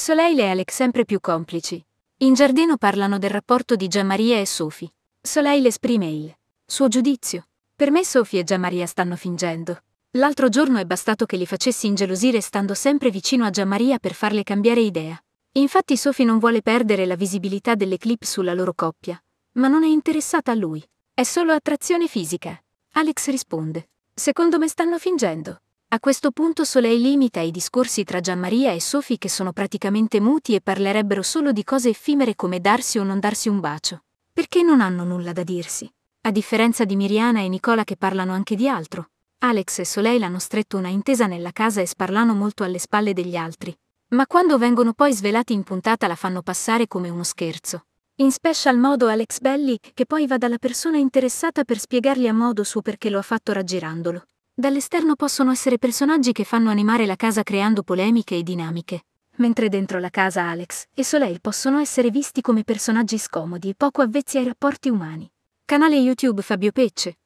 Soleil e Alex sempre più complici. In giardino parlano del rapporto di Gianmaria e Sophie. Soleil esprime il suo giudizio. Per me Sophie e Gianmaria stanno fingendo. L'altro giorno è bastato che li facessi ingelosire stando sempre vicino a Gianmaria per farle cambiare idea. Infatti Sophie non vuole perdere la visibilità delle clip sulla loro coppia, ma non è interessata a lui. È solo attrazione fisica. Alex risponde. Secondo me stanno fingendo. A questo punto Soleil limita i discorsi tra Gianmaria e Sophie che sono praticamente muti e parlerebbero solo di cose effimere come darsi o non darsi un bacio. Perché non hanno nulla da dirsi. A differenza di Miriana e Nicola che parlano anche di altro. Alex e Soleil hanno stretto una intesa nella casa e sparlano molto alle spalle degli altri. Ma quando vengono poi svelati in puntata la fanno passare come uno scherzo. In special modo Alex Belli, che poi va dalla persona interessata per spiegargli a modo suo perché lo ha fatto raggirandolo. Dall'esterno possono essere personaggi che fanno animare la casa creando polemiche e dinamiche, mentre dentro la casa Alex e Soleil possono essere visti come personaggi scomodi e poco avvezzi ai rapporti umani. Canale YouTube Fabio Pecce